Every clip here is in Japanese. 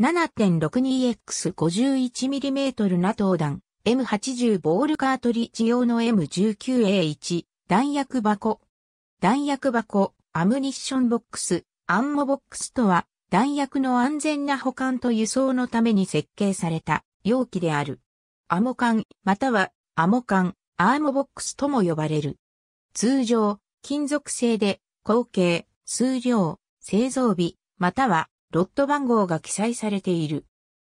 7.62X51mm ナト弾 M80 ボールカートリッジ用の M19A1 弾薬箱弾薬箱アムニッションボックスアンモボックスとは弾薬の安全な保管と輸送のために設計された容器である。アモ缶またはアモ缶アーモボックスとも呼ばれる。通常金属製で口径、数量、製造日またはロット番号が記載されている。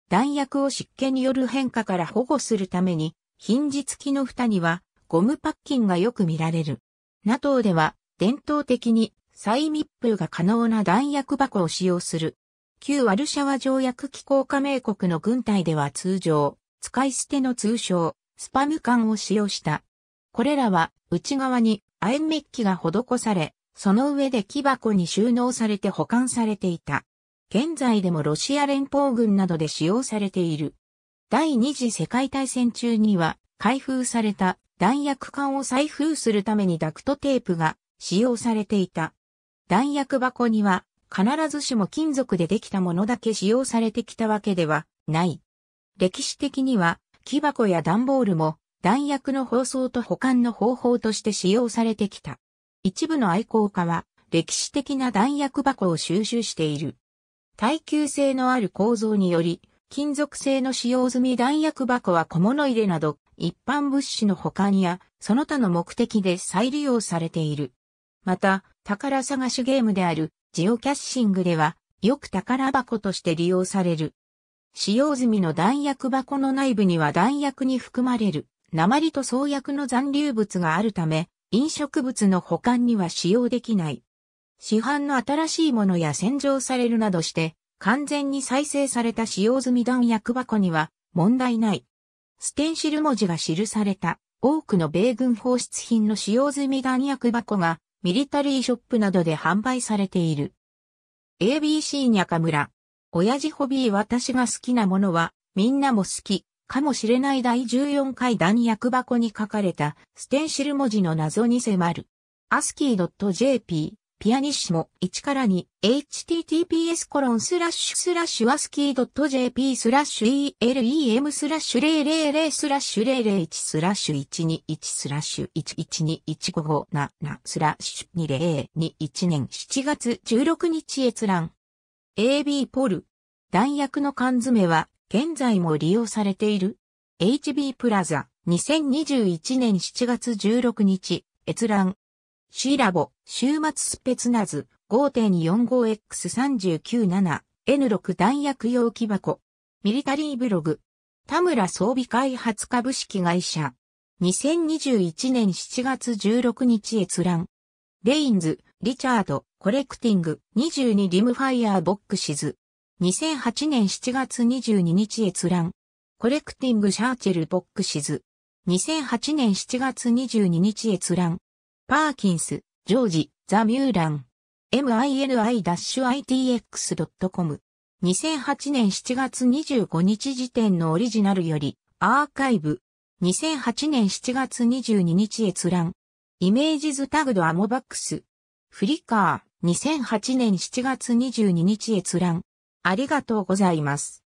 弾薬を湿気による変化から保護するために、ヒンジ付きの蓋にはゴムパッキンがよく見られる。NATO では伝統的に再密封が可能な弾薬箱を使用する。旧ワルシャワ条約機構加盟国の軍隊では通常、使い捨ての通称、スパム缶を使用した。これらは内側に亜鉛メッキが施され、その上で木箱に収納されて保管されていた。現在でもロシア連邦軍などで使用されている。第二次世界大戦中には開封された弾薬管を再封するためにダクトテープが使用されていた。弾薬箱には必ずしも金属でできたものだけ使用されてきたわけではない。歴史的には木箱や段ボールも弾薬の包装と保管の方法として使用されてきた。一部の愛好家は歴史的な弾薬箱を収集している。耐久性のある構造により、金属製の使用済み弾薬箱は小物入れなど、一般物資の保管や、その他の目的で再利用されている。また、宝探しゲームである、ジオキャッシングでは、よく宝箱として利用される。使用済みの弾薬箱の内部には弾薬に含まれる、鉛と創薬の残留物があるため、飲食物の保管には使用できない。市販の新しいものや洗浄されるなどして、完全に再生された使用済み弾薬箱には問題ない。ステンシル文字が記された多くの米軍放出品の使用済み弾薬箱がミリタリーショップなどで販売されている。ABC に中村。親父ホビー私が好きなものはみんなも好きかもしれない第14回弾薬箱に書かれたステンシル文字の謎に迫る。ASCII.jp ピアニッシモ1から2 https コロンスラッシュスラッシュワスキー .jp スラッシュ elem スラッシュ000スラッシュ001スラッシュ121スラッシュ112155スラッシュ2021年7月16日閲覧 AB ポル弾薬の缶詰は現在も利用されている HB プラザ2021年7月16日閲覧シーラボ、週末スペツナズ、5.45X397、N6 弾薬容器箱。ミリタリーブログ。田村装備開発株式会社。2021年7月16日閲覧。レインズ、リチャード、コレクティング、22リムファイヤーボックシズ。2008年7月22日閲覧。コレクティングシャーチェルボックシズ。2008年7月22日閲覧。パーキンス、ジョージ、ザ・ミューラン。mini-itx.com。2008年7月25日時点のオリジナルより、アーカイブ。2008年7月22日閲覧。イメージズタグドアモバックス。フリカー。2008年7月22日閲覧。ありがとうございます。